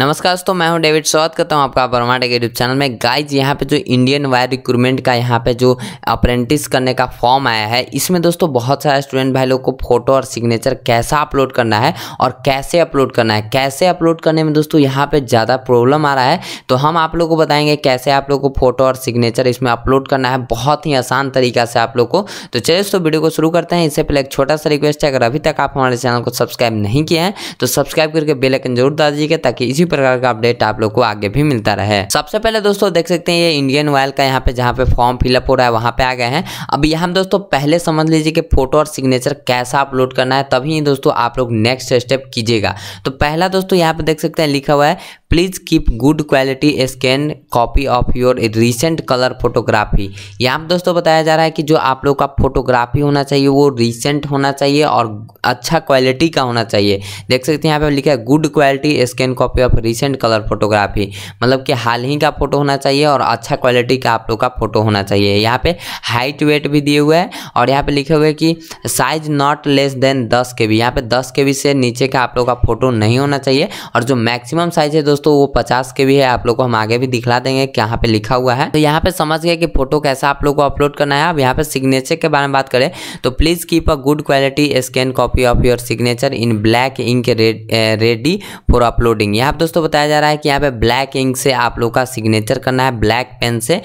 नमस्कार दोस्तों मैं हूं डेविड स्वागत करता हूं आपका बर्माटे के यूट्यूब चैनल में गाइज यहां पे जो इंडियन वायर रिक्रूटमेंट का यहां पे जो अप्रेंटिस करने का फॉर्म आया है इसमें दोस्तों बहुत सारे स्टूडेंट भाई लोग को फोटो और सिग्नेचर कैसा अपलोड करना है और कैसे अपलोड करना है कैसे अपलोड करने में दोस्तों यहाँ पर ज़्यादा प्रॉब्लम आ रहा है तो हम आप लोग को बताएंगे कैसे आप लोग को फोटो और सिग्नेचर इसमें अपलोड करना है बहुत ही आसान तरीका से आप लोग को तो चलिए दोस्तों वीडियो को शुरू करते हैं इससे पहले एक छोटा सा रिक्वेस्ट है अगर अभी तक आप हमारे चैनल को सब्सक्राइब नहीं किया है तो सब्सक्राइब करके बेलकन जरूर डाल दीजिएगा ताकि इसी प्रकार का अपडेट आप लोग को आगे भी मिलता रहे सबसे पहले दोस्तों देख सकते हैं ये इंडियन ऑयल का यहाँ पे जहाँ पे फॉर्म फिलअप हो रहा है वहाँ पे आ गए हैं अब यहाँ दोस्तों पहले समझ लीजिए कि फोटो और सिग्नेचर कैसा अपलोड करना है तभी दोस्तों आप लोग नेक्स्ट स्टेप कीजिएगा तो पहला दोस्तों यहाँ पे देख सकते हैं लिखा हुआ है please keep good quality scan copy of your recent colour photography यहाँ पर दोस्तों बताया जा रहा है कि जो आप लोग का फोटोग्राफी होना चाहिए वो रिसेंट होना चाहिए और अच्छा क्वालिटी का होना चाहिए देख सकते हैं यहाँ पे लिखा है good quality scan copy of recent colour photography मतलब कि हाल ही का फोटो होना चाहिए और अच्छा क्वालिटी का आप लोग का फोटो होना चाहिए यहाँ पे हाइट वेट भी दिए हुए है और यहाँ पे लिखे हुए कि साइज नॉट लेस देन दस के बी यहाँ पे दस के बी से नीचे का आप लोग का फोटो नहीं होना चाहिए और जो मैक्सिमम साइज है दोस्तों वो पचास के भी है आप लोग को हम आगे भी दिखला देंगे यहाँ पे लिखा हुआ है तो यहाँ पे समझ गए कि फोटो कैसा आप लोग को अपलोड करना है अब यहाँ पे सिग्नेचर के बारे में बात करें तो please keep a good quality scan copy of your signature in black ink ready for uploading यहाँ पे दोस्तों बताया जा रहा है कि यहाँ पे ब्लैक इंक से आप लोग का सिग्नेचर करना है ब्लैक पेन से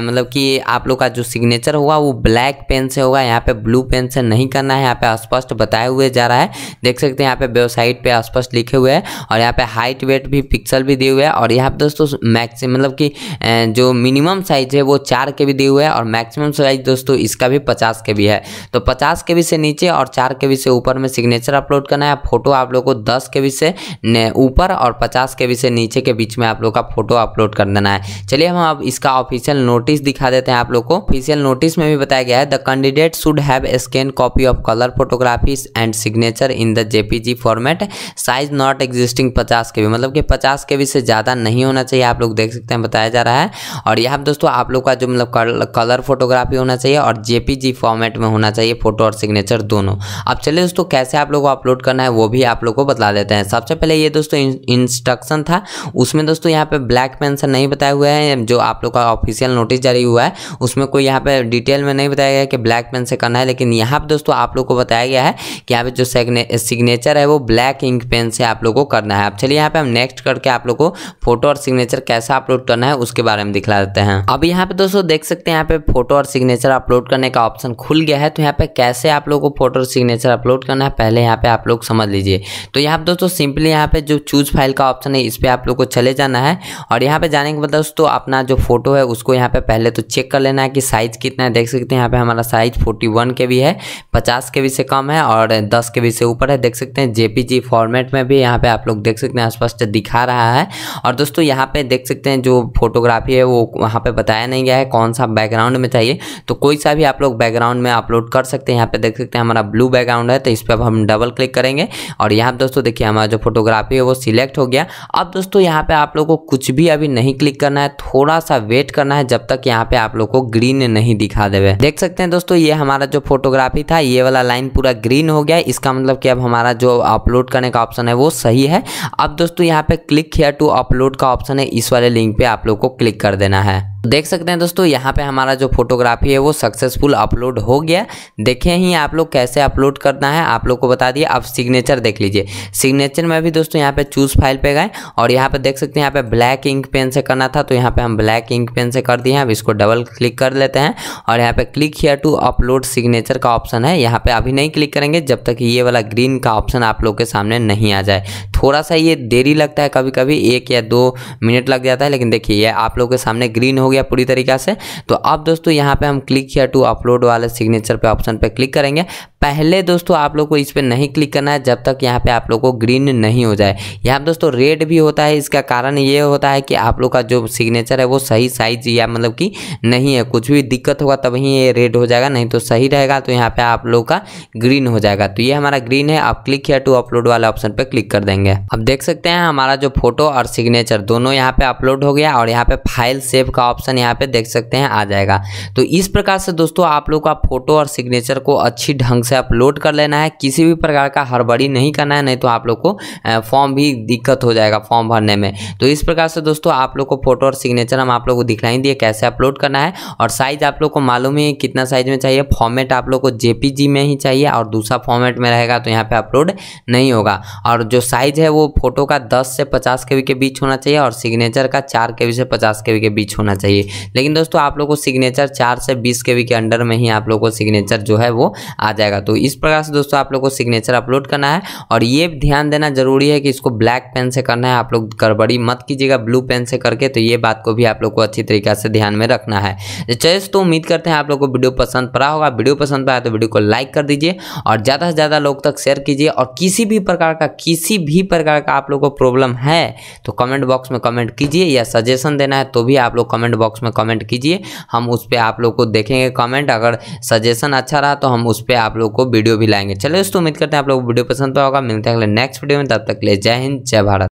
मतलब कि आप लोग का जो सिग्नेचर होगा वो ब्लैक पेन से होगा यहाँ पे ब्लू पेन से नहीं करना है यहाँ पे स्पष्ट बताए हुए जा रहा है देख सकते हैं यहाँ पे वेबसाइट पे स्पष्ट लिखे हुए हैं और यहाँ पे हाइट वेट भी पिक्चर पिक्सल भी दिए हुए हैं और यहाँ पे दोस्तों मैक्सिम मतलब कि जो मिनिमम साइज है वो चार के भी दिए हुए हैं और मैक्सिमम साइज दोस्तों इसका भी पचास के भी है तो पचास के से नीचे और चार के से ऊपर में सिग्नेचर अपलोड करना है फोटो आप लोग को दस के से ऊपर और पचास के से नीचे के बीच में आप लोग का फोटो अपलोड कर देना है चलिए हम अब इसका ऑफिशियल नोटिस दिखा देते हैं आप लोग को ऑफिशियल नोटिस में भी बताया गया है the candidate should have scan copy of colour photographies and signature in the JPG format size not existing पचास के भी मतलब कि पचास पचास के से ज़्यादा नहीं होना चाहिए आप लोग देख सकते हैं बताया जा रहा है और यहाँ दोस्तों आप लोग का जो मतलब कलर फोटोग्राफी होना चाहिए और जे फॉर्मेट में होना चाहिए फोटो और सिग्नेचर दोनों अब चलिए दोस्तों कैसे आप लोग को अपलोड करना है वो भी आप लोग को बता देते हैं सबसे पहले ये दोस्तों इंस्ट्रक्शन था उसमें दोस्तों यहाँ पे ब्लैक पेंसन नहीं बताया हुआ है जो आप लोग का ऑफिशियल नोटिस जारी हुआ है उसमें कोई यहाँ पे डिटेल में नहीं बताया गया है कि ब्लैक पेन से करना है लेकिन यहाँ पे दोस्तों आप लोग को बताया गया है कि यहाँ पे जो सिग्नेचर है वो ब्लैक इंक पेन से आप लोग को करना है अब चलिए यहाँ पे हम नेक्स्ट करके करके आप लोग को फोटो और सिग्नेचर कैसा अपलोड करना है उसके बारे में दिखला देते हैं अब यहाँ पे दोस्तों देख सकते हैं यहाँ पे फोटो और सिग्नेचर अपलोड करने का ऑप्शन खुल गया है तो यहाँ पे कैसे आप लोग को फोटो और सिग्नेचर अपलोड करना है पहले यहाँ पे आप लोग समझ लीजिए तो यहाँ पे दोस्तों सिंपली यहाँ पे जो चूज फाइल का ऑप्शन है इस पर आप लोग को चले जाना है और यहाँ पे जाने के बाद दोस्तों अपना जो फोटो है उसको यहाँ पे पहले तो चेक कर लेना है कि साइज कितना है देख सकते हैं यहाँ पे हमारा साइज फोर्टी वन के भी है पचास के भी से कम है और दस के भी से ऊपर है देख सकते हैं जेपीजी फॉर्मेट में भी यहाँ पे आप लोग देख सकते हैं स्पष्ट दिखा रहा है रहा है और दोस्तों यहाँ पे देख सकते हैं जो फोटोग्राफी है वो वहाँ पे बताया नहीं गया है कौन सा बैकग्राउंड में चाहिए तो कोई सा भी आप लोग बैकग्राउंड में अपलोड कर सकते हैं यहाँ पे देख सकते हैं हमारा ब्लू बैकग्राउंड है तो इस पर अब हम डबल क्लिक करेंगे और यहाँ पर दोस्तों देखिए हमारा जो फोटोग्राफी है वो सिलेक्ट हो गया अब दोस्तों यहाँ पर आप लोग को कुछ भी अभी नहीं क्लिक करना है थोड़ा सा वेट करना है जब तक यहाँ पे आप लोग को ग्रीन नहीं दिखा देवे देख सकते हैं दोस्तों ये हमारा जो फोटोग्राफी था ये वाला लाइन पूरा ग्रीन हो गया इसका मतलब कि अब हमारा जो अपलोड करने का ऑप्शन है वो सही है अब दोस्तों यहाँ पे click click here to upload का ऑप्शन है इस वाले लिंक पे आप लोग को क्लिक कर देना है देख सकते हैं दोस्तों यहाँ पे हमारा जो फोटोग्राफी है वो सक्सेसफुल अपलोड हो गया देखें ही आप लोग कैसे अपलोड करना है आप लोग को बता दिया आप सिग्नेचर देख लीजिए सिग्नेचर में भी दोस्तों यहाँ पे चूज फाइल पे गए और यहाँ पे देख सकते हैं यहाँ पे ब्लैक इंक पेन से करना था तो यहाँ पे हम ब्लैक इंक पेन से कर दिए हैं अब इसको डबल क्लिक कर लेते हैं और यहाँ पे click here to upload signature का ऑप्शन है यहाँ पे अभी नहीं क्लिक करेंगे जब तक ये वाला ग्रीन का ऑप्शन आप लोग के सामने नहीं आ जाए थोड़ा सा ये देरी लगता है कभी कभी एक या दो मिनट लग जाता है लेकिन देखिए ये आप लोग के सामने ग्रीन हो गया गया पूरी तरीके से तो अब दोस्तों यहाँ पे हम क्लिक किया टू अपलोड वाले सिग्नेचर पे ऑप्शन पे क्लिक करेंगे पहले दोस्तों आप लोग को इस पर नहीं क्लिक करना है जब तक यहाँ पे आप लोग को ग्रीन नहीं हो जाए यहाँ दोस्तों रेड भी होता है इसका कारण ये होता है कि आप लोग का जो सिग्नेचर है वो सही साइज या मतलब कि नहीं है कुछ भी दिक्कत होगा तभी ये रेड हो जाएगा नहीं तो सही रहेगा तो यहाँ पे आप लोग का ग्रीन हो जाएगा तो ये हमारा ग्रीन है आप क्लिक हेयर टू अपलोड वाले ऑप्शन पर क्लिक कर देंगे अब देख सकते हैं हमारा जो फोटो और सिग्नेचर दोनों यहाँ पे अपलोड हो गया और यहाँ पे फाइल सेव का ऑप्शन यहाँ पे देख सकते हैं आ जाएगा तो इस प्रकार से दोस्तों आप लोग का फोटो और सिग्नेचर को अच्छी ढंग से अपलोड कर लेना है किसी भी प्रकार का हड़बड़ी नहीं करना है नहीं तो आप लोग को फॉर्म भी दिक्कत हो जाएगा फॉर्म भरने में तो इस प्रकार से दोस्तों आप लोग को फोटो और सिग्नेचर हम आप लोग को दिखलाई दिए कैसे अपलोड करना है और साइज आप लोग को मालूम ही कितना साइज में चाहिए फॉर्मेट आप लोग को जे में ही चाहिए और दूसरा फॉर्मेट में रहेगा तो यहाँ पर अपलोड नहीं होगा और जो साइज है वो फोटो का दस से पचास के के बीच होना चाहिए और सिग्नेचर का चार के से पचास के के बीच होना चाहिए लेकिन दोस्तों आप लोग को सिग्नेचर चार से बीस के के अंडर में ही आप लोग को सिग्नेचर जो है वो आ जाएगा जाएगा तो इस प्रकार से दोस्तों आप लोग को सिग्नेचर अपलोड करना है और ये ध्यान देना जरूरी है कि इसको ब्लैक पेन से करना है आप लोग गड़बड़ी मत कीजिएगा ब्लू पेन से करके तो ये बात को भी आप लोग को अच्छी तरीके से ध्यान में रखना है तो चलिए तो उम्मीद करते हैं आप लोग को वीडियो पसंद पड़ा होगा वीडियो पसंद पड़ा तो वीडियो को लाइक कर दीजिए और ज़्यादा से ज़्यादा लोग तक शेयर कीजिए और किसी भी प्रकार का किसी भी प्रकार का आप लोग को प्रॉब्लम है तो कमेंट बॉक्स में कमेंट कीजिए या सजेशन देना है तो भी आप लोग कमेंट बॉक्स में कमेंट कीजिए हम उस पर आप लोग को देखेंगे कमेंट अगर सजेशन अच्छा रहा तो हम उस पर आप लोग लोग को वीडियो भी लाएंगे चले दोस्तों उम्मीद करते हैं आप लोग वीडियो पसंद तो आएगा मिलते हैं अगले नेक्स्ट वीडियो में तब तक ले जय हिंद जय भारत